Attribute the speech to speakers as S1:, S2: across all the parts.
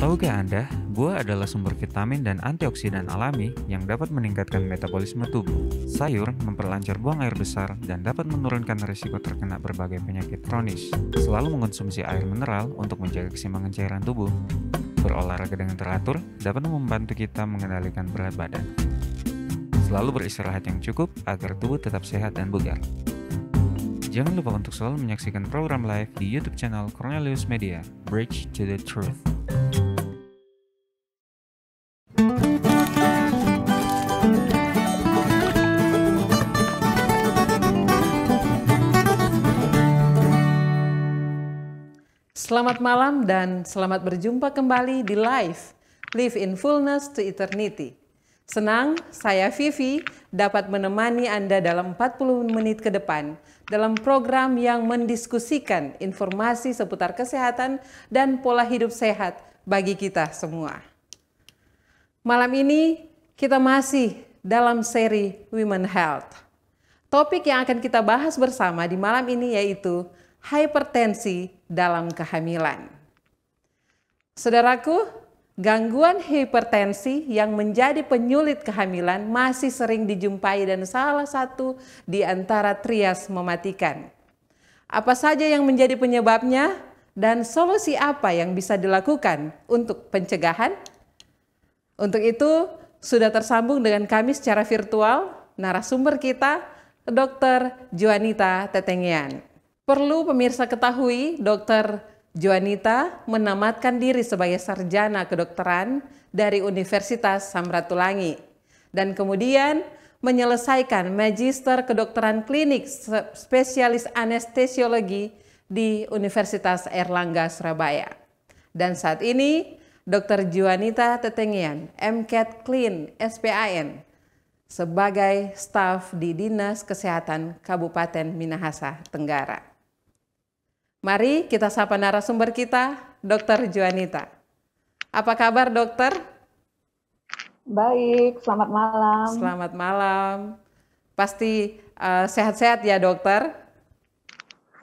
S1: Tahukah Anda, buah adalah sumber vitamin dan antioksidan alami yang dapat meningkatkan metabolisme tubuh. Sayur memperlancar buang air besar dan dapat menurunkan risiko terkena berbagai penyakit kronis. Selalu mengonsumsi air mineral untuk menjaga keseimbangan cairan tubuh. Berolahraga dengan teratur dapat membantu kita mengendalikan berat badan. Selalu beristirahat yang cukup agar tubuh tetap sehat dan bugar. Jangan lupa untuk selalu menyaksikan program live di YouTube channel Cornelius Media, Bridge to the Truth. Selamat malam dan selamat berjumpa kembali di live Live in Fullness to Eternity. Senang saya Vivi dapat menemani Anda dalam 40 menit ke depan dalam program yang mendiskusikan informasi seputar kesehatan dan pola hidup sehat bagi kita semua. Malam ini kita masih dalam seri Women Health. Topik yang akan kita bahas bersama di malam ini yaitu hipertensi dalam kehamilan. Saudaraku, gangguan hipertensi yang menjadi penyulit kehamilan masih sering dijumpai dan salah satu di antara trias mematikan. Apa saja yang menjadi penyebabnya dan solusi apa yang bisa dilakukan untuk pencegahan? Untuk itu, sudah tersambung dengan kami secara virtual narasumber kita, Dr. Juanita Tetengian. Perlu pemirsa ketahui, Dr. Juanita menamatkan diri sebagai sarjana kedokteran dari Universitas Samratulangi dan kemudian menyelesaikan magister kedokteran klinik spesialis anestesiologi di Universitas Erlangga Surabaya. Dan saat ini Dr. Juanita Tetengian, MCAT Clean, SPAN, sebagai staf di Dinas Kesehatan Kabupaten Minahasa Tenggara. Mari kita sapa narasumber kita, Dr. Juanita. Apa kabar, Dokter? Baik, selamat malam. Selamat malam. Pasti eh, sehat-sehat uh, ya, Dokter?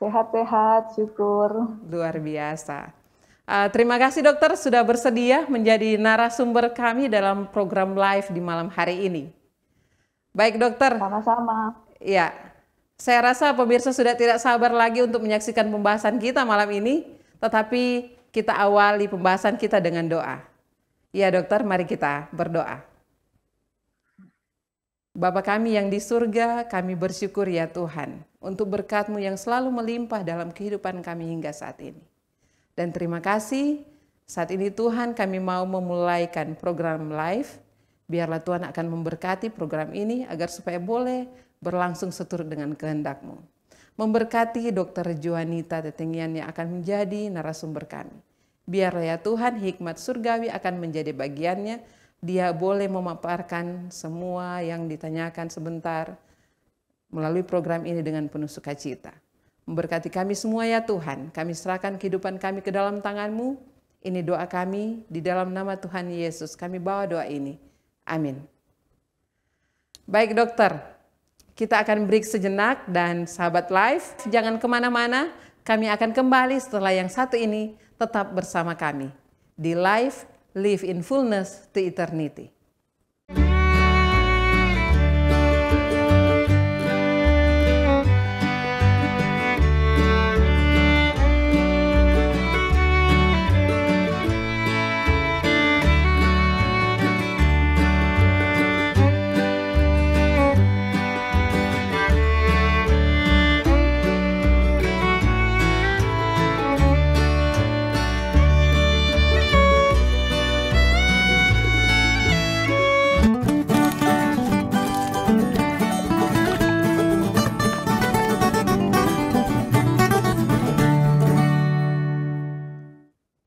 S2: Sehat-sehat, syukur.
S1: Luar biasa. Uh, terima kasih, Dokter, sudah bersedia menjadi narasumber kami dalam program live di malam hari ini. Baik, Dokter. Sama-sama. Ya, saya rasa pemirsa sudah tidak sabar lagi untuk menyaksikan pembahasan kita malam ini, tetapi kita awali pembahasan kita dengan doa. Ya dokter, mari kita berdoa. Bapa kami yang di surga, kami bersyukur ya Tuhan untuk berkatmu yang selalu melimpah dalam kehidupan kami hingga saat ini. Dan terima kasih saat ini Tuhan kami mau memulaikan program live. Biarlah Tuhan akan memberkati program ini agar supaya boleh berlangsung seturut dengan kehendakmu. Memberkati Dr. Juanita Tetengian yang akan menjadi narasumber kami. Biarlah ya Tuhan hikmat surgawi akan menjadi bagiannya. Dia boleh memaparkan semua yang ditanyakan sebentar melalui program ini dengan penuh sukacita. Memberkati kami semua ya Tuhan. Kami serahkan kehidupan kami ke dalam tanganmu. Ini doa kami di dalam nama Tuhan Yesus. Kami bawa doa ini. Amin. Baik dokter, kita akan break sejenak dan sahabat live, jangan kemana-mana. Kami akan kembali setelah yang satu ini. Tetap bersama kami di Live Live in Fullness to Eternity.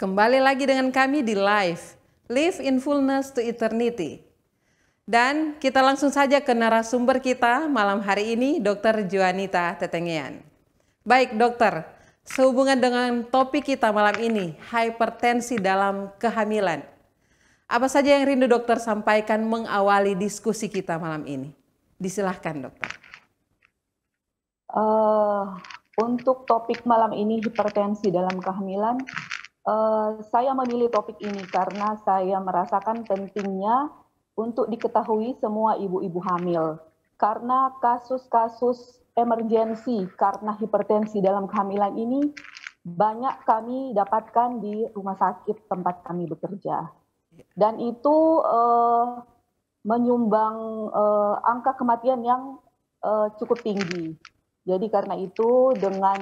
S1: Kembali lagi dengan kami di live, Live in Fullness to Eternity. Dan kita langsung saja ke narasumber kita malam hari ini, Dr. Juanita Tetengian. Baik dokter, sehubungan dengan topik kita malam ini, hipertensi dalam kehamilan. Apa saja yang rindu dokter sampaikan mengawali diskusi kita malam ini? Disilahkan dokter.
S2: Uh, untuk topik malam ini hipertensi dalam kehamilan, Eh, saya memilih topik ini karena saya merasakan pentingnya untuk diketahui semua ibu-ibu hamil. Karena kasus-kasus emergensi karena hipertensi dalam kehamilan ini banyak kami dapatkan di rumah sakit tempat kami bekerja. Dan itu uh, menyumbang uh, angka kematian yang uh, cukup tinggi. Jadi karena itu dengan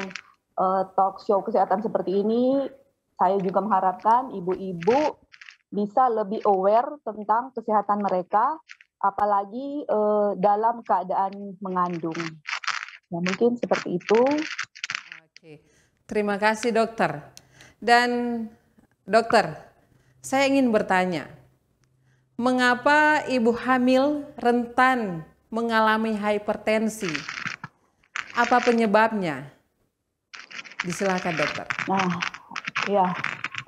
S2: uh, talk show kesehatan seperti ini saya juga mengharapkan ibu-ibu bisa lebih aware tentang kesehatan mereka, apalagi eh, dalam keadaan mengandung. Nah, mungkin seperti itu.
S1: Oke, terima kasih dokter. Dan dokter, saya ingin bertanya, mengapa ibu hamil rentan mengalami hipertensi? Apa penyebabnya? Disilakan dokter. Nah, Ya,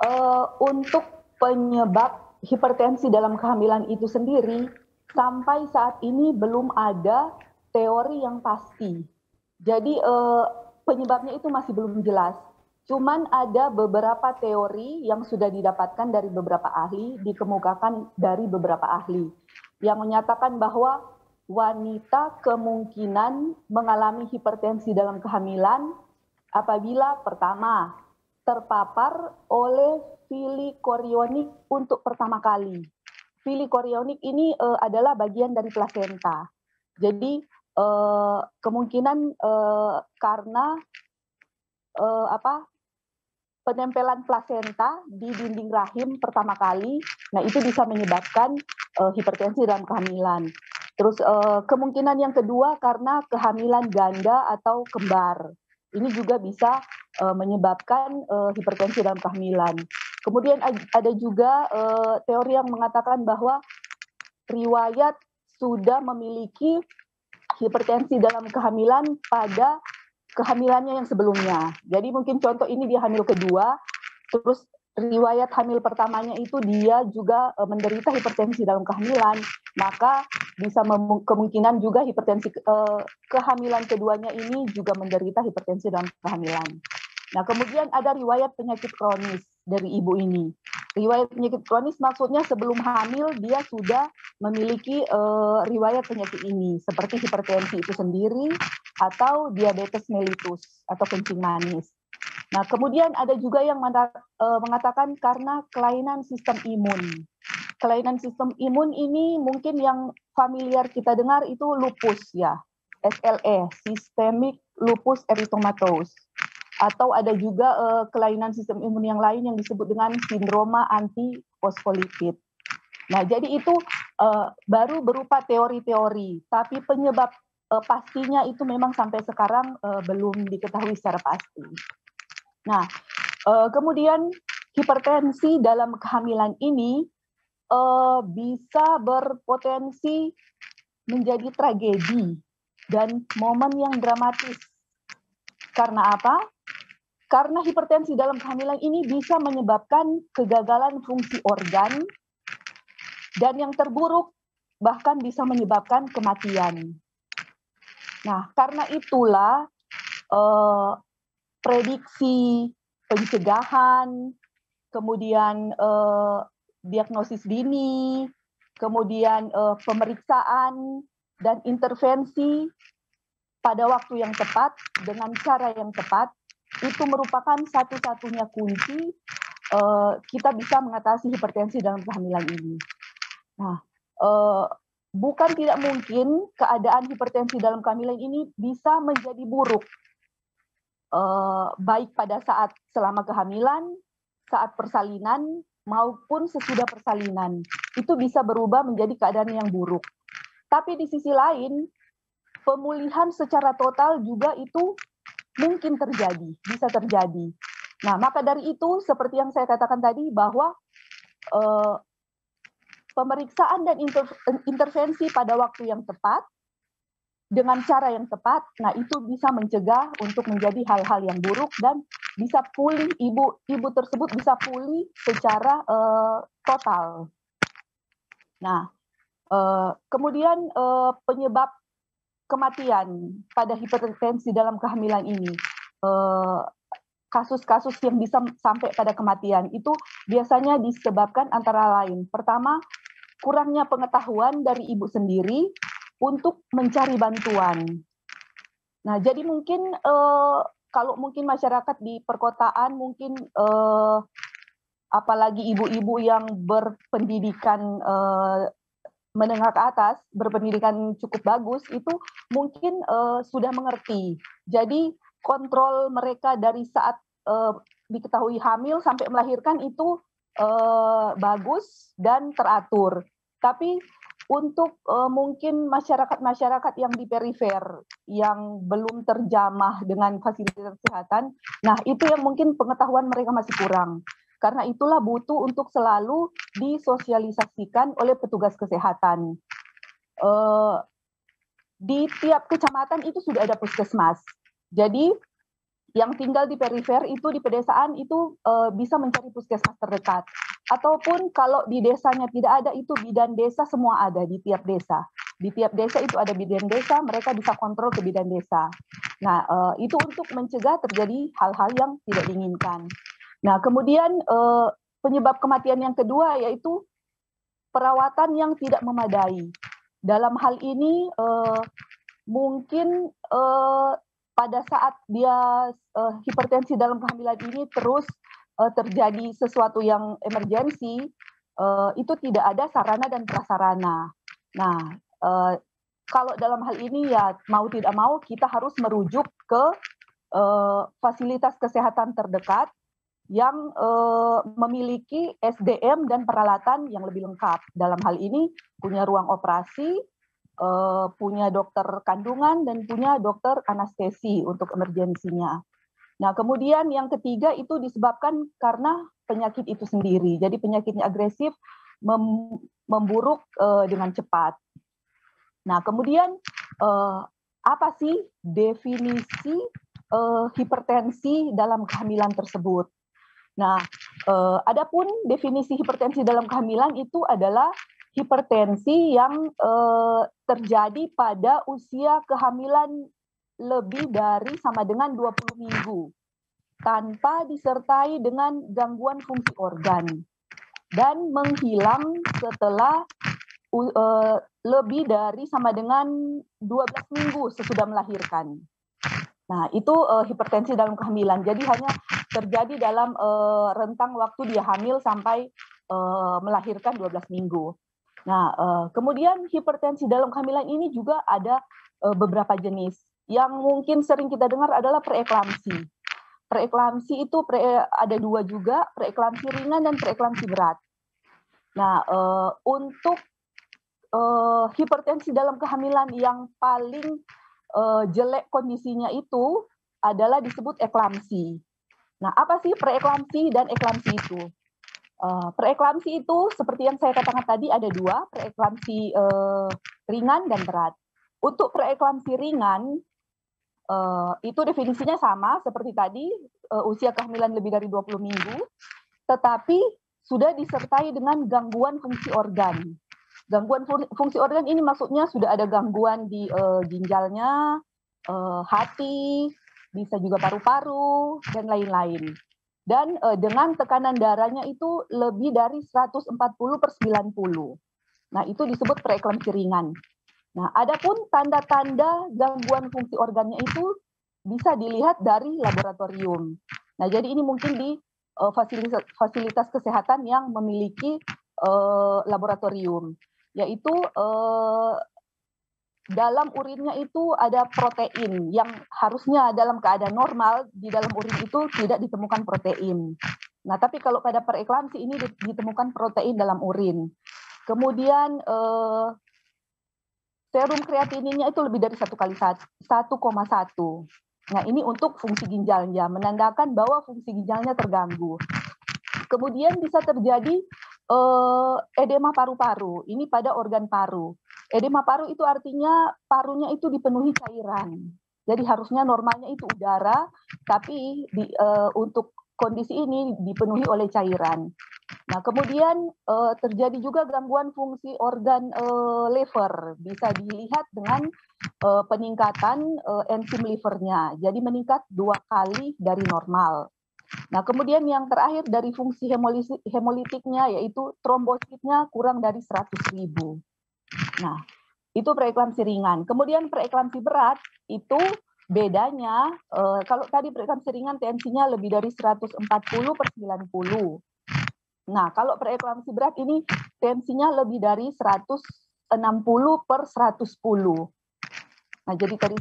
S2: uh, untuk penyebab hipertensi dalam kehamilan itu sendiri sampai saat ini belum ada teori yang pasti. Jadi uh, penyebabnya itu masih belum jelas. Cuman ada beberapa teori yang sudah didapatkan dari beberapa ahli, dikemukakan dari beberapa ahli, yang menyatakan bahwa wanita kemungkinan mengalami hipertensi dalam kehamilan apabila pertama terpapar oleh fili korionik untuk pertama kali. Fili korionik ini uh, adalah bagian dari plasenta. Jadi uh, kemungkinan uh, karena uh, apa penempelan plasenta di dinding rahim pertama kali, nah itu bisa menyebabkan uh, hipertensi dalam kehamilan. Terus uh, kemungkinan yang kedua karena kehamilan ganda atau kembar ini juga bisa uh, menyebabkan uh, hipertensi dalam kehamilan. Kemudian ada juga uh, teori yang mengatakan bahwa riwayat sudah memiliki hipertensi dalam kehamilan pada kehamilannya yang sebelumnya. Jadi mungkin contoh ini dia hamil kedua, terus riwayat hamil pertamanya itu dia juga menderita hipertensi dalam kehamilan, maka bisa kemungkinan juga hipertensi eh, kehamilan keduanya ini juga menderita hipertensi dalam kehamilan. Nah, kemudian ada riwayat penyakit kronis dari ibu ini. Riwayat penyakit kronis maksudnya sebelum hamil dia sudah memiliki eh, riwayat penyakit ini seperti hipertensi itu sendiri atau diabetes mellitus atau kencing manis. Nah, kemudian ada juga yang eh, mengatakan karena kelainan sistem imun kelainan sistem imun ini mungkin yang familiar kita dengar itu lupus ya, SLE, systemic lupus erythematosus. Atau ada juga uh, kelainan sistem imun yang lain yang disebut dengan sindroma anti fosfolipid. Nah, jadi itu uh, baru berupa teori-teori, tapi penyebab uh, pastinya itu memang sampai sekarang uh, belum diketahui secara pasti. Nah, uh, kemudian hipertensi dalam kehamilan ini uh, bisa berpotensi menjadi tragedi dan momen yang dramatis. Karena apa? Karena hipertensi dalam kehamilan ini bisa menyebabkan kegagalan fungsi organ dan yang terburuk bahkan bisa menyebabkan kematian. Nah, karena itulah eh, prediksi pencegahan, kemudian eh, diagnosis dini, kemudian eh, pemeriksaan dan intervensi pada waktu yang tepat dengan cara yang tepat itu merupakan satu-satunya kunci eh, kita bisa mengatasi hipertensi dalam kehamilan ini. Nah, eh, bukan tidak mungkin keadaan hipertensi dalam kehamilan ini bisa menjadi buruk Uh, baik pada saat selama kehamilan, saat persalinan maupun sesudah persalinan itu bisa berubah menjadi keadaan yang buruk. Tapi di sisi lain, pemulihan secara total juga itu mungkin terjadi, bisa terjadi. Nah, maka dari itu seperti yang saya katakan tadi bahwa eh, pemeriksaan dan inter, intervensi pada waktu yang tepat dengan cara yang tepat, nah itu bisa mencegah untuk menjadi hal-hal yang buruk dan bisa pulih ibu ibu tersebut bisa pulih secara uh, total. Nah, uh, kemudian uh, penyebab kematian pada hipertensi dalam kehamilan ini kasus kasus-kasus yang bisa sampai pada kematian itu biasanya disebabkan antara lain pertama kurangnya pengetahuan dari ibu sendiri untuk mencari bantuan. Nah, jadi mungkin eh, kalau mungkin masyarakat di perkotaan mungkin eh, apalagi ibu-ibu yang berpendidikan eh, menengah ke atas, berpendidikan cukup bagus itu mungkin eh, sudah mengerti. Jadi kontrol mereka dari saat eh, diketahui hamil sampai melahirkan itu eh, bagus dan teratur. Tapi untuk uh, mungkin masyarakat-masyarakat yang di perifer yang belum terjamah dengan fasilitas kesehatan. Nah, itu yang mungkin pengetahuan mereka masih kurang. Karena itulah butuh untuk selalu disosialisasikan oleh petugas kesehatan. Uh, di tiap kecamatan itu sudah ada puskesmas. Jadi yang tinggal di perifer itu di pedesaan itu uh, bisa mencari puskesmas terdekat ataupun kalau di desanya tidak ada itu bidan desa semua ada di tiap desa. Di tiap desa itu ada bidan desa, mereka bisa kontrol ke bidan desa. Nah, eh, itu untuk mencegah terjadi hal-hal yang tidak diinginkan. Nah, kemudian eh, penyebab kematian yang kedua yaitu perawatan yang tidak memadai. Dalam hal ini eh, mungkin pada saat dia hipertensi dalam kehamilan ini terus uh, terjadi sesuatu yang emergensi uh, itu tidak ada sarana dan prasarana. Nah, uh, kalau dalam hal ini ya mau tidak mau kita harus merujuk ke uh, fasilitas kesehatan terdekat yang uh, memiliki SDM dan peralatan yang lebih lengkap. Dalam hal ini punya ruang operasi, punya dokter kandungan dan punya dokter anestesi untuk emergensinya. Nah, kemudian yang ketiga itu disebabkan karena penyakit itu sendiri. Jadi penyakitnya agresif mem memburuk uh, dengan cepat. Nah, kemudian uh, apa sih definisi uh, hipertensi dalam kehamilan tersebut? Nah, eh, adapun definisi hipertensi dalam kehamilan itu adalah hipertensi yang eh, terjadi pada usia kehamilan lebih dari sama dengan 20 minggu tanpa disertai dengan gangguan fungsi organ dan menghilang setelah uh, lebih dari sama dengan 12 minggu sesudah melahirkan. Nah, itu uh, hipertensi dalam kehamilan. Jadi hanya terjadi dalam uh, rentang waktu dia hamil sampai uh, melahirkan 12 minggu. Nah, uh, kemudian hipertensi dalam kehamilan ini juga ada uh, beberapa jenis. Yang mungkin sering kita dengar adalah preeklamsi. Preeklamsi itu pre, ada dua juga, preeklamsi ringan dan preeklamsi berat. Nah, e, untuk e, hipertensi dalam kehamilan yang paling e, jelek kondisinya itu adalah disebut eklamsi. Nah, apa sih preeklamsi dan eklamsi itu? E, preeklamsi itu seperti yang saya katakan tadi ada dua, preeklamsi e, ringan dan berat. Untuk preeklamsi ringan Eh, itu definisinya sama seperti tadi, uh, usia kehamilan lebih dari 20 minggu, tetapi sudah disertai dengan gangguan fungsi organ. Gangguan fungsi organ ini maksudnya sudah ada gangguan di uh, ginjalnya, uh, hati, bisa juga paru-paru, dan lain-lain. Dan uh, dengan tekanan darahnya itu lebih dari 140 per 90. Nah, itu disebut preeklamsi ringan. Nah, pun tanda-tanda gangguan fungsi organnya itu bisa dilihat dari laboratorium. Nah, jadi ini mungkin di uh, fasilitas, fasilitas kesehatan yang memiliki uh, laboratorium, yaitu uh, dalam urinnya itu ada protein yang harusnya dalam keadaan normal di dalam urin itu tidak ditemukan protein. Nah, tapi kalau pada preeklamsi ini ditemukan protein dalam urin. Kemudian eh, serum kreatininnya itu lebih dari satu kali satu koma satu. Nah, ini untuk fungsi ginjalnya, menandakan bahwa fungsi ginjalnya terganggu. Kemudian bisa terjadi eh, edema paru-paru, ini pada organ paru. Edema paru itu artinya parunya itu dipenuhi cairan. Jadi harusnya normalnya itu udara, tapi di, eh, untuk kondisi ini dipenuhi oleh cairan. Nah, kemudian eh, terjadi juga gangguan fungsi organ eh, liver. Bisa dilihat dengan eh, peningkatan eh, enzim livernya. Jadi meningkat dua kali dari normal. Nah, kemudian yang terakhir dari fungsi hemolitiknya yaitu trombositnya kurang dari 100 ribu. Nah, itu preeklamsi ringan. Kemudian preeklamsi berat itu bedanya uh, kalau tadi perekam seringan tensinya lebih dari 140 per 90. Nah, kalau preeklamsi berat ini tensinya lebih dari 160 per 110. Nah, jadi tadi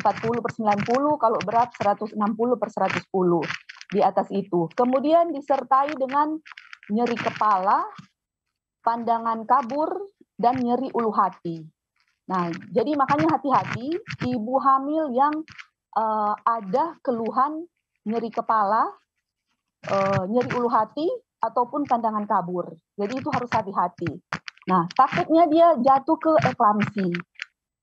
S2: 140 per 90, kalau berat 160 per 110 di atas itu. Kemudian disertai dengan nyeri kepala, pandangan kabur, dan nyeri ulu hati. Nah, jadi makanya hati-hati ibu hamil yang uh, ada keluhan nyeri kepala, uh, nyeri ulu hati, ataupun pandangan kabur. Jadi itu harus hati-hati. Nah, takutnya dia jatuh ke eklamsi.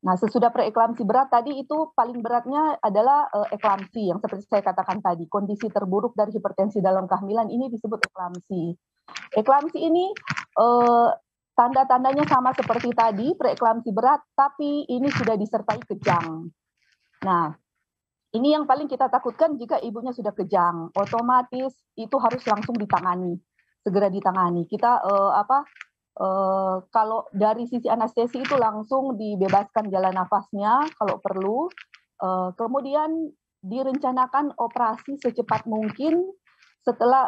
S2: Nah, sesudah preeklamsi berat tadi itu paling beratnya adalah uh, eklamsi yang seperti saya katakan tadi, kondisi terburuk dari hipertensi dalam kehamilan ini disebut eklamsi. Eklamsi ini uh, Tanda-tandanya sama seperti tadi, preeklamsi berat, tapi ini sudah disertai kejang. Nah, ini yang paling kita takutkan jika ibunya sudah kejang, otomatis itu harus langsung ditangani, segera ditangani. Kita uh, apa? Eh, kalau dari sisi anestesi itu langsung dibebaskan jalan nafasnya kalau perlu. Eh, kemudian direncanakan operasi secepat mungkin setelah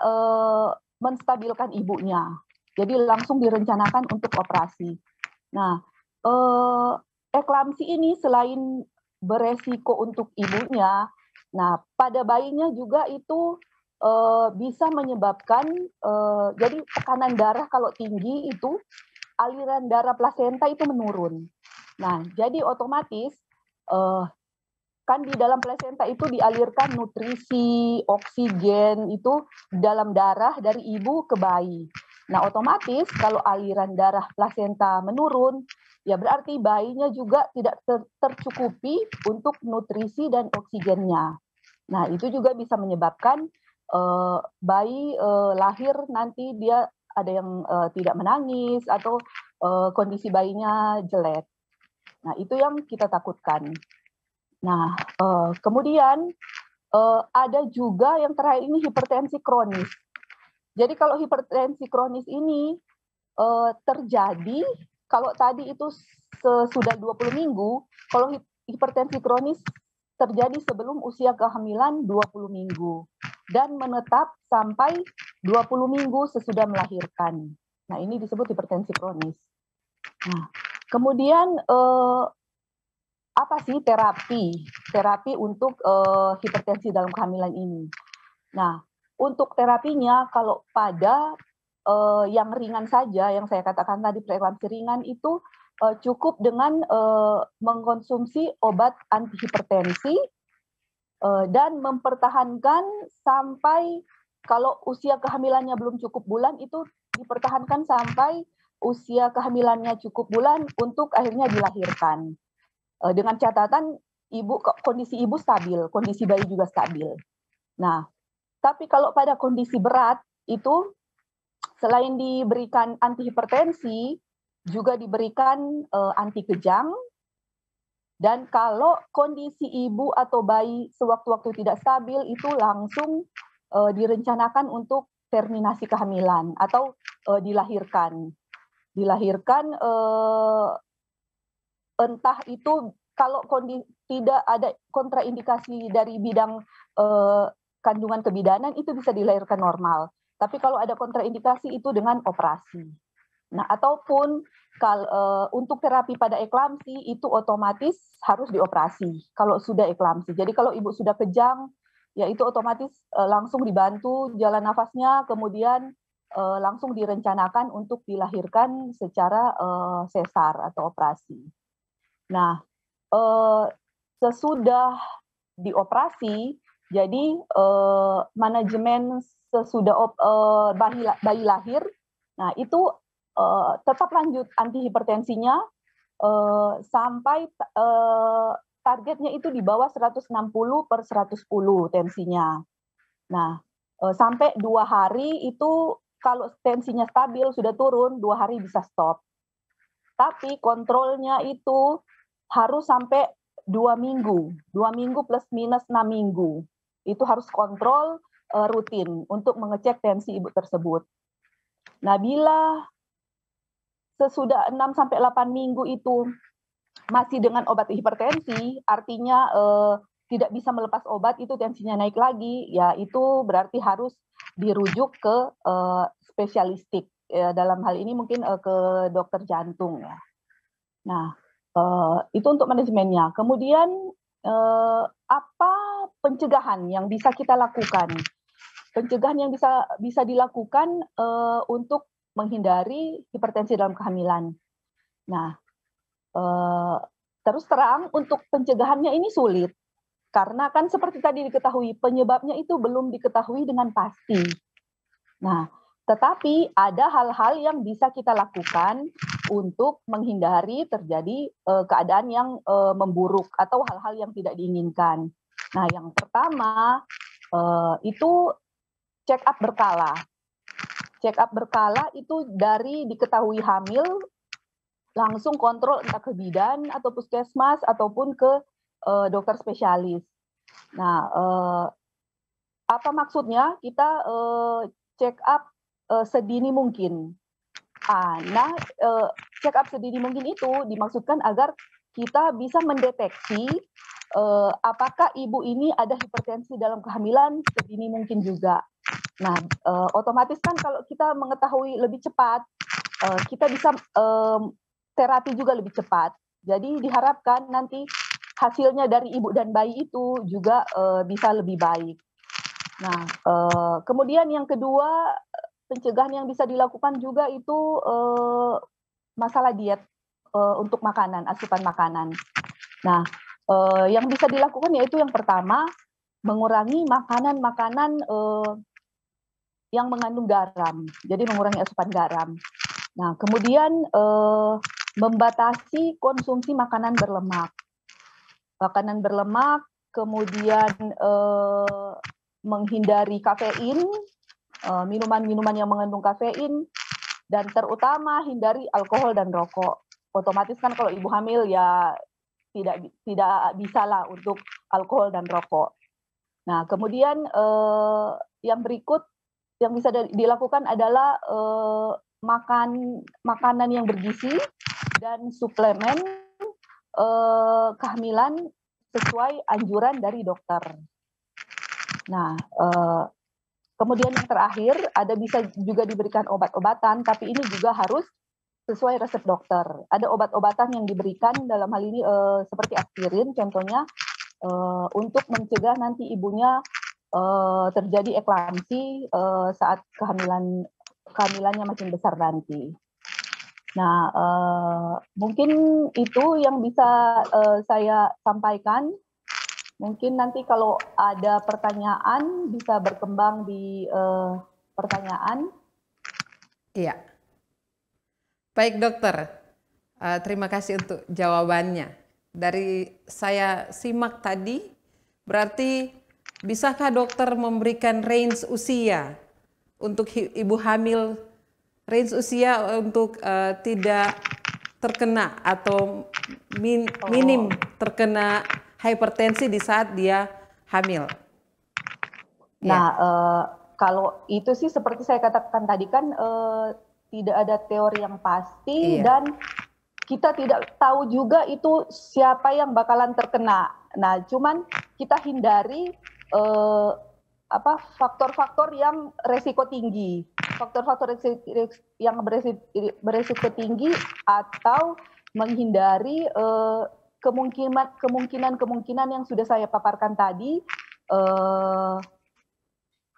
S2: menstabilkan ibunya jadi langsung direncanakan untuk operasi. Nah, eh, eklamsi ini selain beresiko untuk ibunya, nah pada bayinya juga itu eh, bisa menyebabkan eh, jadi tekanan darah kalau tinggi itu aliran darah plasenta itu menurun. Nah, jadi otomatis eh, kan di dalam plasenta itu dialirkan nutrisi, oksigen itu dalam darah dari ibu ke bayi. Nah, otomatis kalau aliran darah plasenta menurun, ya berarti bayinya juga tidak ter tercukupi untuk nutrisi dan oksigennya. Nah, itu juga bisa menyebabkan uh, bayi uh, lahir nanti dia ada yang uh, tidak menangis atau uh, kondisi bayinya jelek. Nah, itu yang kita takutkan. Nah, uh, kemudian uh, ada juga yang terakhir ini hipertensi kronis. Jadi kalau hipertensi kronis ini uh, terjadi kalau tadi itu sesudah 20 minggu, kalau hipertensi kronis terjadi sebelum usia kehamilan 20 minggu dan menetap sampai 20 minggu sesudah melahirkan. Nah, ini disebut hipertensi kronis. Nah, kemudian eh, apa sih terapi? Terapi untuk eh, hipertensi dalam kehamilan ini. Nah, untuk terapinya kalau pada uh, yang ringan saja yang saya katakan tadi preeklampsi ringan itu uh, cukup dengan uh, mengkonsumsi obat antihipertensi uh, dan mempertahankan sampai kalau usia kehamilannya belum cukup bulan itu dipertahankan sampai usia kehamilannya cukup bulan untuk akhirnya dilahirkan dengan catatan ibu kondisi ibu stabil kondisi bayi juga stabil. Nah tapi kalau pada kondisi berat itu selain diberikan antihipertensi juga diberikan uh, anti kejang dan kalau kondisi ibu atau bayi sewaktu-waktu tidak stabil itu langsung uh, direncanakan untuk terminasi kehamilan atau uh, dilahirkan. Dilahirkan uh, entah itu kalau kondisi tidak ada kontraindikasi dari bidang uh, kandungan kebidanan itu bisa dilahirkan normal. Tapi kalau ada kontraindikasi itu dengan operasi. Nah, ataupun kal, e, untuk terapi pada eklamsi itu otomatis harus dioperasi kalau sudah eklamsi. Jadi kalau ibu sudah kejang, ya itu otomatis e, langsung dibantu jalan nafasnya, kemudian e, langsung direncanakan untuk dilahirkan secara e, sesar atau operasi. Nah, e, sesudah dioperasi jadi eh, manajemen sesudah uh, bayi, bayi lahir, nah itu eh, tetap lanjut antihipertensinya hipertensinya eh, sampai eh, targetnya itu di bawah 160 per 110 tensinya. Nah eh, sampai dua hari itu kalau tensinya stabil sudah turun dua hari bisa stop. Tapi kontrolnya itu harus sampai dua minggu, dua minggu plus minus enam minggu itu harus kontrol uh, rutin untuk mengecek tensi ibu tersebut. Nah, bila sesudah 6 sampai 8 minggu itu masih dengan obat hipertensi, artinya uh, tidak bisa melepas obat itu tensinya naik lagi, ya itu berarti harus dirujuk ke uh, spesialistik. Ya, dalam hal ini mungkin uh, ke dokter jantung ya. Nah, uh, itu untuk manajemennya. Kemudian uh, apa pencegahan yang bisa kita lakukan. Pencegahan yang bisa bisa dilakukan uh, untuk menghindari hipertensi dalam kehamilan. Nah, uh, terus terang untuk pencegahannya ini sulit karena kan seperti tadi diketahui penyebabnya itu belum diketahui dengan pasti. Nah, tetapi ada hal-hal yang bisa kita lakukan untuk menghindari terjadi uh, keadaan yang uh, memburuk atau hal-hal yang tidak diinginkan. Nah, yang pertama eh, itu check up berkala. Check up berkala itu dari diketahui hamil langsung kontrol entah ke bidan atau puskesmas ataupun ke eh, dokter spesialis. Nah, eh, apa maksudnya? Kita check up sedini mungkin. Ah, nah, check up sedini mungkin itu dimaksudkan agar kita bisa mendeteksi uh, apakah ibu ini ada hipertensi dalam kehamilan sedini mungkin juga. Nah, uh, otomatis kan kalau kita mengetahui lebih cepat, uh, kita bisa um, terapi juga lebih cepat. Jadi diharapkan nanti hasilnya dari ibu dan bayi itu juga uh, bisa lebih baik. Nah, uh, kemudian yang kedua pencegahan yang bisa dilakukan juga itu uh, masalah diet untuk makanan, asupan makanan. Nah, Uh, yang bisa dilakukan yaitu yang pertama mengurangi makanan-makanan uh, yang mengandung garam, jadi mengurangi asupan garam. Nah, kemudian uh, membatasi konsumsi makanan berlemak, makanan berlemak, kemudian uh, menghindari kafein, minuman-minuman yang mengandung kafein, dan terutama hindari alkohol dan rokok. Otomatis kan kalau ibu hamil ya tidak tidak bisa lah untuk alkohol dan rokok. Nah, kemudian eh, yang berikut yang bisa dilakukan adalah eh, makan makanan yang bergizi dan suplemen eh, kehamilan sesuai anjuran dari dokter. Nah, eh, kemudian yang terakhir ada bisa juga diberikan obat-obatan, tapi ini juga harus sesuai resep dokter. Ada obat-obatan yang diberikan dalam hal ini uh, seperti aspirin contohnya uh, untuk mencegah nanti ibunya uh, terjadi eklamsi uh, saat kehamilan kehamilannya makin besar nanti. Nah, uh, mungkin itu yang bisa uh, saya sampaikan. Mungkin nanti kalau ada pertanyaan bisa berkembang di uh, pertanyaan.
S1: Iya. Baik dokter, eh, terima kasih untuk jawabannya. Dari saya simak tadi, berarti bisakah dokter memberikan range usia untuk ibu hamil, range usia untuk eh, tidak terkena atau oh. minim terkena hipertensi di saat dia hamil? Ya. Nah, ya. uh, kalau itu sih seperti saya katakan tadi kan uh, tidak ada
S2: teori yang pasti iya. dan kita tidak tahu juga itu siapa yang bakalan terkena. Nah, cuman kita hindari uh, apa faktor-faktor yang resiko tinggi, faktor-faktor yang beresiko, beresiko tinggi atau menghindari uh, kemungkinan kemungkinan kemungkinan yang sudah saya paparkan tadi uh,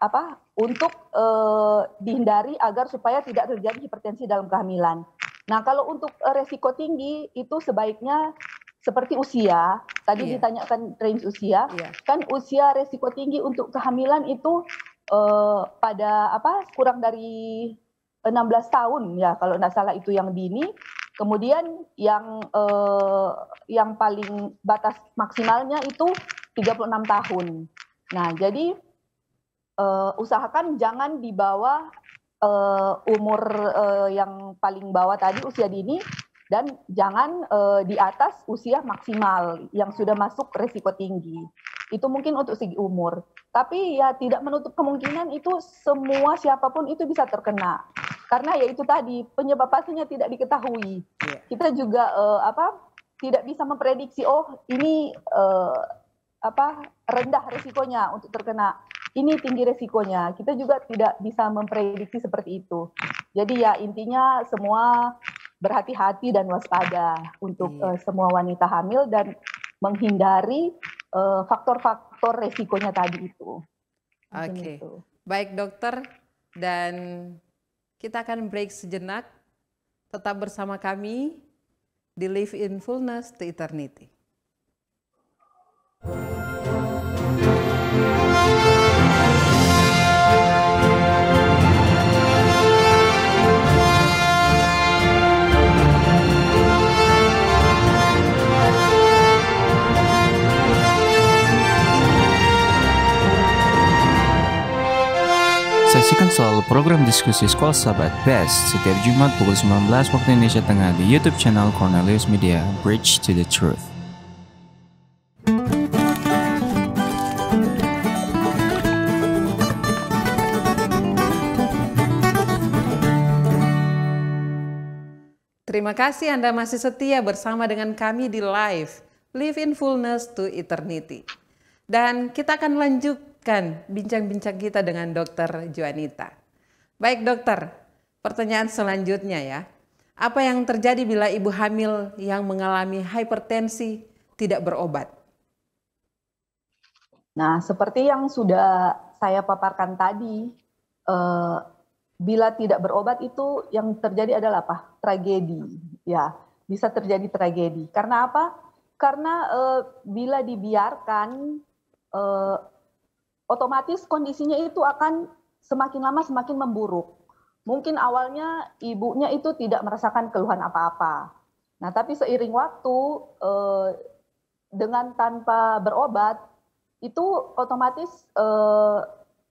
S2: apa untuk eh, dihindari agar supaya tidak terjadi hipertensi dalam kehamilan. Nah, kalau untuk eh, resiko tinggi itu sebaiknya seperti usia, tadi yeah. ditanyakan range usia, yeah. kan usia resiko tinggi untuk kehamilan itu eh, pada apa kurang dari 16 tahun ya kalau tidak salah itu yang dini. Kemudian yang eh, yang paling batas maksimalnya itu 36 tahun. Nah, jadi uh, usahakan jangan di bawah uh, umur uh, yang paling bawah tadi usia dini dan jangan uh, di atas usia maksimal yang sudah masuk risiko tinggi. Itu mungkin untuk segi umur. Tapi ya tidak menutup kemungkinan itu semua siapapun itu bisa terkena. Karena ya itu tadi penyebab pastinya tidak diketahui. Yeah. Kita juga uh, apa tidak bisa memprediksi oh ini uh, apa rendah risikonya untuk terkena ini tinggi resikonya. Kita juga tidak bisa memprediksi seperti itu. Jadi ya intinya semua berhati-hati dan waspada untuk hmm. uh, semua wanita hamil dan menghindari eh, faktor-faktor uh, resikonya tadi itu. Oke. Okay.
S1: Baik dokter dan kita akan break sejenak. Tetap bersama kami di Live in Fullness to Eternity. thank selalu program diskusi Sekolah Sahabat Best setiap Jumat pukul 19 waktu Indonesia Tengah di YouTube channel Cornelius Media Bridge to the Truth. Terima kasih Anda masih setia bersama dengan kami di live Live in Fullness to Eternity. Dan kita akan lanjut lanjutkan bincang-bincang kita dengan dokter Juanita. Baik dokter, pertanyaan selanjutnya ya. Apa yang terjadi bila ibu hamil yang mengalami hipertensi tidak berobat?
S2: Nah, seperti yang sudah saya paparkan tadi, eh, bila tidak berobat itu yang terjadi adalah apa? Tragedi, ya bisa terjadi tragedi. Karena apa? Karena eh, bila dibiarkan eh, otomatis kondisinya itu akan semakin lama semakin memburuk. Mungkin awalnya ibunya itu tidak merasakan keluhan apa-apa. Nah, tapi seiring waktu eh, dengan tanpa berobat itu otomatis eh,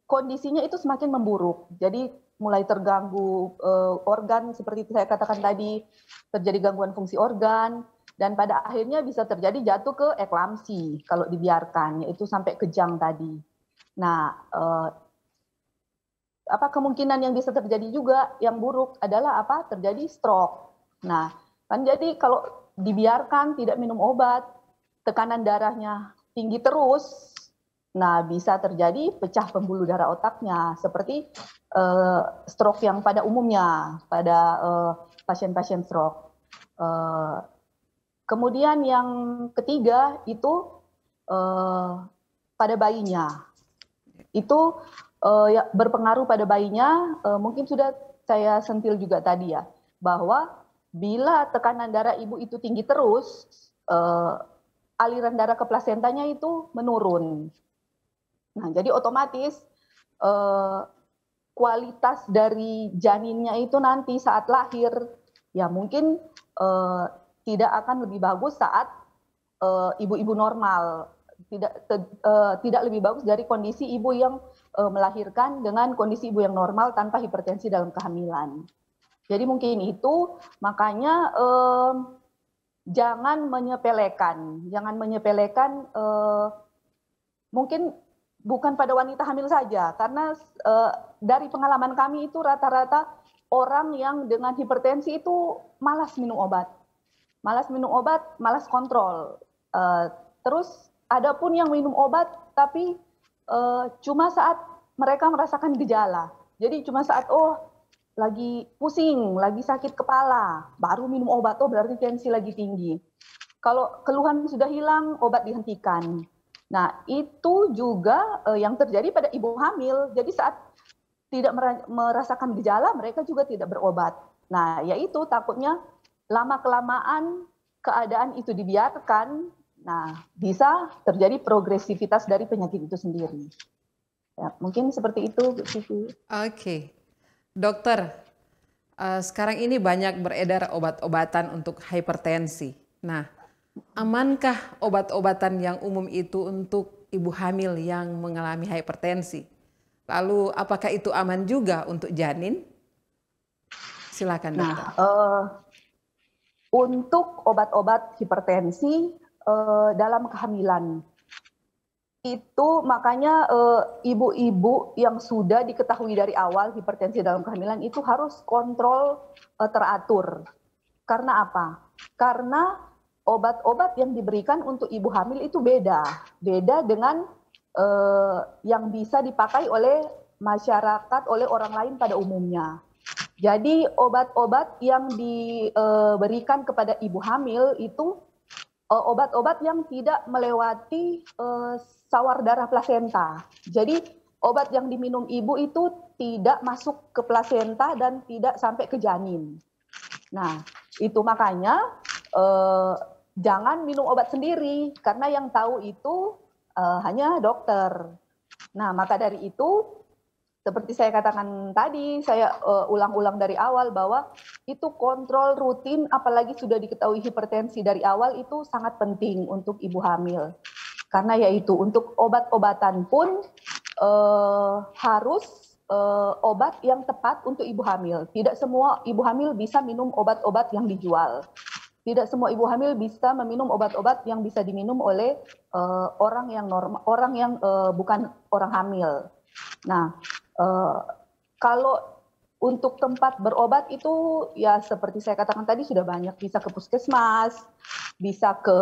S2: kondisinya itu semakin memburuk. Jadi mulai terganggu eh, organ seperti saya katakan tadi, terjadi gangguan fungsi organ dan pada akhirnya bisa terjadi jatuh ke eklamsi kalau dibiarkan yaitu sampai kejang tadi. Nah, eh, apa kemungkinan yang bisa terjadi juga yang buruk adalah apa? Terjadi stroke. Nah, kan jadi kalau dibiarkan tidak minum obat, tekanan darahnya tinggi terus, Nah, bisa terjadi pecah pembuluh darah otaknya seperti uh, stroke yang pada umumnya pada eh, pasien-pasien uh, stroke. Uh, kemudian yang ketiga itu pada bayinya itu uh, ya, berpengaruh pada bayinya. Uh, mungkin sudah saya sentil juga tadi ya bahwa bila tekanan darah ibu itu tinggi terus, uh, aliran darah ke plasentanya itu menurun. Nah, jadi otomatis uh, kualitas dari janinnya itu nanti saat lahir ya mungkin uh, tidak akan lebih bagus saat ibu-ibu uh, normal tidak te, uh, tidak lebih bagus dari kondisi ibu yang uh, melahirkan dengan kondisi ibu yang normal tanpa hipertensi dalam kehamilan. Jadi mungkin itu makanya uh, jangan menyepelekan, jangan menyepelekan uh, mungkin bukan pada wanita hamil saja karena uh, dari pengalaman kami itu rata-rata orang yang dengan hipertensi itu malas minum obat. Malas minum obat, malas kontrol. Uh, terus ada pun yang minum obat tapi uh, cuma saat mereka merasakan gejala. Jadi cuma saat oh lagi pusing, lagi sakit kepala, baru minum obat oh berarti tensi lagi tinggi. Kalau keluhan sudah hilang, obat dihentikan. Nah, itu juga eh, yang terjadi pada ibu hamil. Jadi saat tidak merasakan gejala, mereka juga tidak berobat. Nah, yaitu takutnya lama kelamaan keadaan itu dibiarkan Nah, bisa terjadi progresivitas dari penyakit itu sendiri. Ya, mungkin seperti
S1: itu, Bu Siti. Oke. Okay. Dokter, uh, sekarang ini banyak beredar obat-obatan untuk hipertensi. Nah, amankah obat-obatan yang umum itu untuk ibu hamil yang mengalami hipertensi? Lalu, apakah itu aman juga untuk janin? Silakan, dokter. Nah,
S2: uh, untuk obat-obat hipertensi, uh, dalam kehamilan. Itu makanya eh, ibu-ibu uh, yang sudah diketahui dari awal hipertensi dalam kehamilan itu harus kontrol uh, teratur. Karena apa? Karena obat-obat yang diberikan untuk ibu hamil itu beda, beda dengan uh, yang bisa dipakai oleh masyarakat, oleh orang lain pada umumnya. Jadi obat-obat yang diberikan kepada ibu hamil itu Eh, obat-obat yang tidak melewati uh, sawar darah plasenta. Jadi obat yang diminum ibu itu tidak masuk ke plasenta dan tidak sampai ke janin. Nah, itu makanya uh, jangan minum obat sendiri karena yang tahu itu uh, hanya dokter. Nah, maka dari itu seperti saya katakan tadi, saya eh, ulang-ulang uh, dari awal bahwa itu kontrol rutin, apalagi sudah diketahui hipertensi dari awal itu sangat penting untuk ibu hamil. Karena yaitu untuk obat-obatan pun uh, harus uh, obat yang tepat untuk ibu hamil. Tidak semua ibu hamil bisa minum obat-obat yang dijual. Tidak semua ibu hamil bisa meminum obat-obat yang bisa diminum oleh uh, orang yang normal, orang yang uh, bukan orang hamil. Nah, Eh, kalau untuk tempat berobat itu ya seperti saya katakan tadi sudah banyak bisa ke puskesmas, bisa ke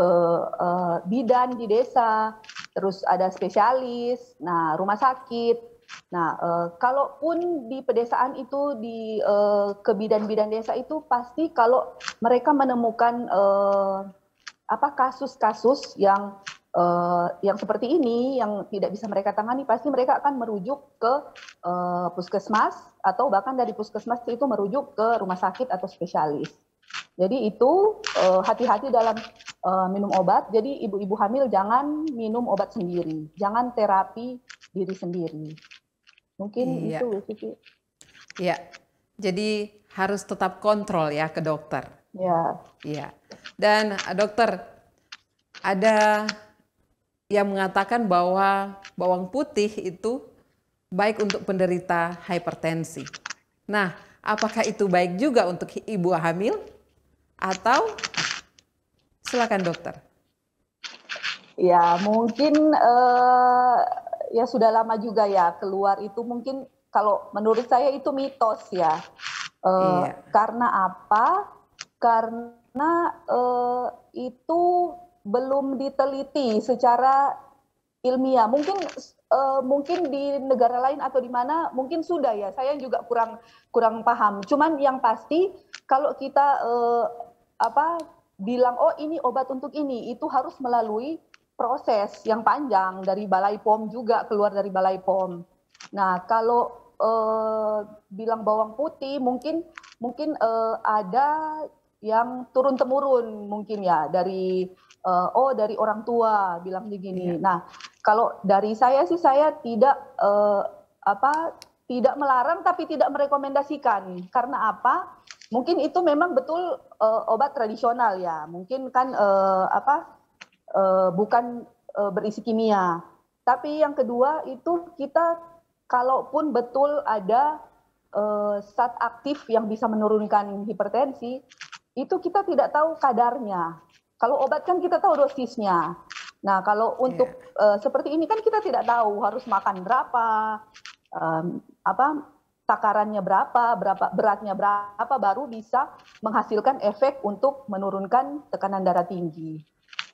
S2: uh, bidan di desa, terus ada spesialis, nah rumah sakit. Nah, uh, kalaupun di pedesaan itu di uh, ke bidan-bidan desa itu pasti kalau mereka menemukan uh, apa kasus-kasus yang uh, yang seperti ini yang tidak bisa mereka tangani pasti mereka akan merujuk ke uh, puskesmas atau bahkan dari puskesmas itu merujuk ke rumah sakit atau spesialis. Jadi itu eh, hati-hati uh, dalam uh, minum obat. Jadi ibu-ibu hamil jangan minum obat sendiri, jangan terapi diri sendiri. Mungkin iya. itu ya
S1: Iya. Jadi harus tetap kontrol ya ke dokter. Iya. Iya. Dan dokter ada yang mengatakan bahwa bawang putih itu baik untuk penderita hipertensi. Nah, apakah itu baik juga untuk ibu hamil atau silakan dokter.
S2: Ya, mungkin uh, ya sudah lama juga ya keluar itu mungkin kalau menurut saya itu mitos ya. Uh, iya. Karena apa? Karena uh, itu belum diteliti secara ilmiah. Mungkin uh, mungkin di negara lain atau di mana mungkin sudah ya. Saya juga kurang kurang paham. Cuman yang pasti kalau kita uh, apa bilang oh ini obat untuk ini itu harus melalui proses yang panjang dari Balai POM juga keluar dari Balai POM. Nah, kalau uh, bilang bawang putih mungkin mungkin uh, ada yang turun temurun mungkin ya dari uh, oh dari orang tua bilang begini. Yeah. Nah, kalau dari saya sih saya tidak uh, apa tidak melarang tapi tidak merekomendasikan. Karena apa? Mungkin itu memang betul uh, obat tradisional ya. Mungkin kan uh, apa uh, bukan uh, berisi kimia. Tapi yang kedua itu kita kalaupun betul ada uh, zat aktif yang bisa menurunkan hipertensi, itu kita tidak tahu kadarnya. Kalau obat kan kita tahu dosisnya. Nah, kalau iya. untuk yeah. uh, seperti ini kan kita tidak tahu harus makan berapa, um, apa takarannya berapa, berapa beratnya berapa baru bisa menghasilkan efek untuk menurunkan tekanan darah tinggi.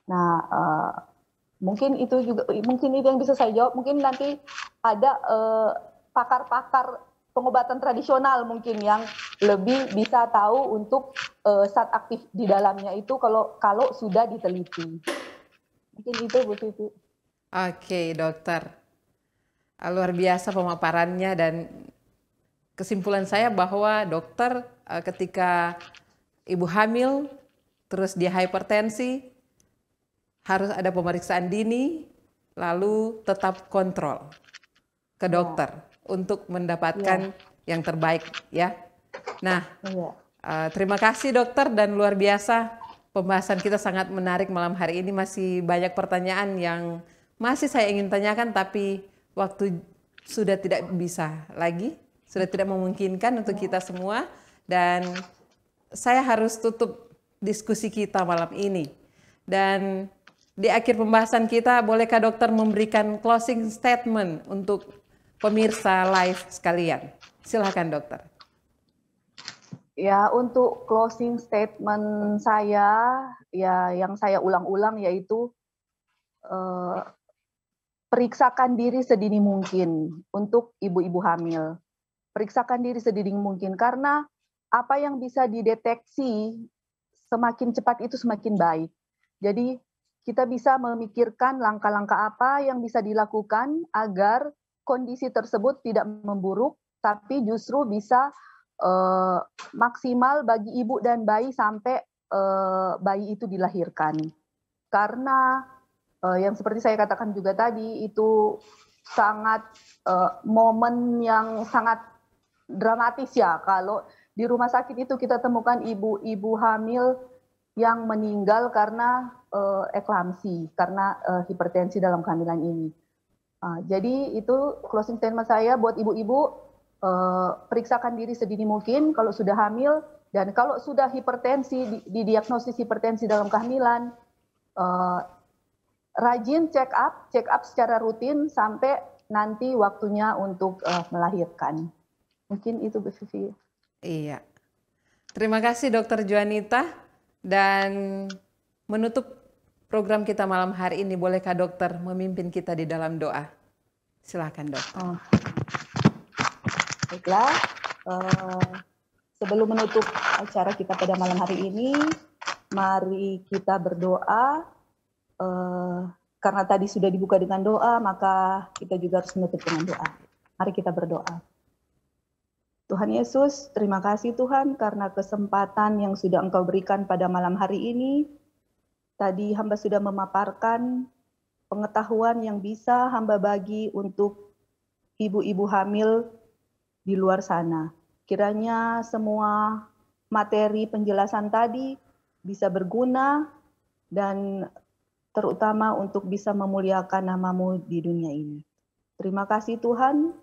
S2: Nah, uh, mungkin itu juga mungkin itu yang bisa saya jawab. Mungkin nanti ada eh, pakar-pakar uh, pakar -pakar pengobatan tradisional mungkin yang lebih bisa tahu untuk uh, eh, saat aktif di dalamnya itu kalau kalau sudah diteliti. Mungkin itu Bu Siti.
S1: Oke, dokter. Ah, luar biasa pemaparannya dan kesimpulan saya bahwa dokter eh, ketika ibu hamil terus dia hipertensi harus ada pemeriksaan dini lalu tetap kontrol ke dokter. Ya untuk mendapatkan ya. yang terbaik ya. Nah, ya. Uh, terima kasih dokter dan luar biasa pembahasan kita sangat menarik malam hari ini masih banyak pertanyaan yang masih saya ingin tanyakan tapi waktu sudah tidak bisa lagi, sudah tidak memungkinkan untuk kita semua dan saya harus tutup diskusi kita malam ini. Dan di akhir pembahasan kita, bolehkah dokter memberikan closing statement untuk pemirsa live sekalian. Silahkan dokter.
S2: Ya, untuk closing statement saya, ya yang saya ulang-ulang yaitu eh, periksakan diri sedini mungkin untuk ibu-ibu hamil. Periksakan diri sedini mungkin karena apa yang bisa dideteksi semakin cepat itu semakin baik. Jadi kita bisa memikirkan langkah-langkah apa yang bisa dilakukan agar kondisi tersebut tidak memburuk, tapi justru bisa uh, maksimal bagi ibu dan bayi sampai uh, bayi itu dilahirkan. Karena uh, yang seperti saya katakan juga tadi itu sangat uh, momen yang sangat dramatis ya kalau di rumah sakit itu kita temukan ibu-ibu hamil yang meninggal karena uh, eklamsi, karena uh, hipertensi dalam kehamilan ini. Uh, jadi itu closing statement saya buat ibu-ibu uh, periksakan diri sedini mungkin kalau sudah hamil dan kalau sudah hipertensi didiagnosis hipertensi dalam kehamilan uh, rajin check up check up secara rutin sampai nanti waktunya untuk uh,
S1: melahirkan. Mungkin itu Bu Iya. Terima kasih Dokter Juanita dan menutup program kita malam hari ini. Bolehkah dokter memimpin kita di dalam doa? Silahkan dokter. Oh. Baiklah, uh, sebelum menutup acara kita pada
S2: malam hari ini, mari kita berdoa. Uh, karena tadi sudah dibuka dengan doa, maka kita juga harus menutup dengan doa. Mari kita berdoa. Tuhan Yesus, terima kasih Tuhan karena kesempatan yang sudah Engkau berikan pada malam hari ini Tadi hamba sudah memaparkan pengetahuan yang bisa hamba bagi untuk ibu-ibu hamil di luar sana. Kiranya semua materi penjelasan tadi bisa berguna dan terutama untuk bisa memuliakan namamu di dunia ini. Terima kasih Tuhan.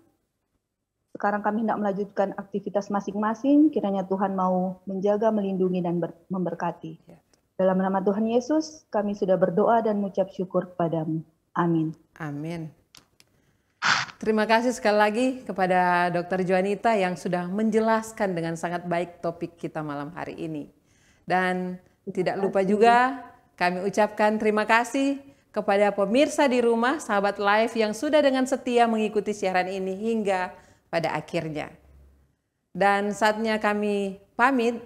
S2: Sekarang kami hendak melanjutkan aktivitas masing-masing. Kiranya Tuhan mau menjaga, melindungi, dan memberkati. Ya. Dalam nama Tuhan Yesus, kami sudah berdoa dan mengucap syukur kepadamu. Amin.
S1: Amin. Terima kasih sekali lagi kepada Dr. Juanita yang sudah menjelaskan dengan sangat baik topik kita malam hari ini. Dan tidak lupa juga kami ucapkan terima kasih kepada pemirsa di rumah, sahabat live yang sudah dengan setia mengikuti siaran ini hingga pada akhirnya. Dan saatnya kami pamit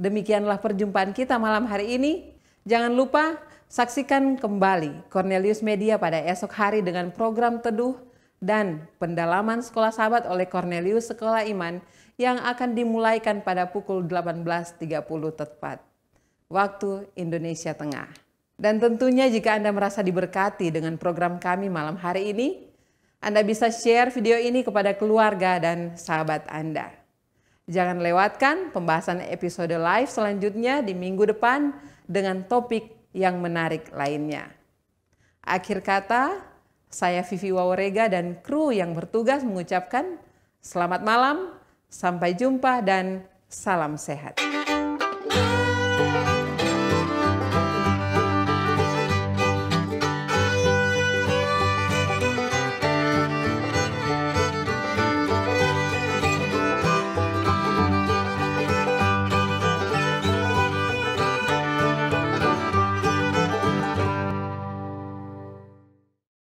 S1: Demikianlah perjumpaan kita malam hari ini. Jangan lupa saksikan kembali Cornelius Media pada esok hari dengan program teduh dan pendalaman sekolah sahabat oleh Cornelius Sekolah Iman yang akan dimulaikan pada pukul 18.30 tepat waktu Indonesia Tengah. Dan tentunya jika Anda merasa diberkati dengan program kami malam hari ini, Anda bisa share video ini kepada keluarga dan sahabat Anda. Jangan lewatkan pembahasan episode live selanjutnya di minggu depan dengan topik yang menarik lainnya. Akhir kata, saya Vivi Waworega dan kru yang bertugas mengucapkan selamat malam, sampai jumpa dan salam sehat.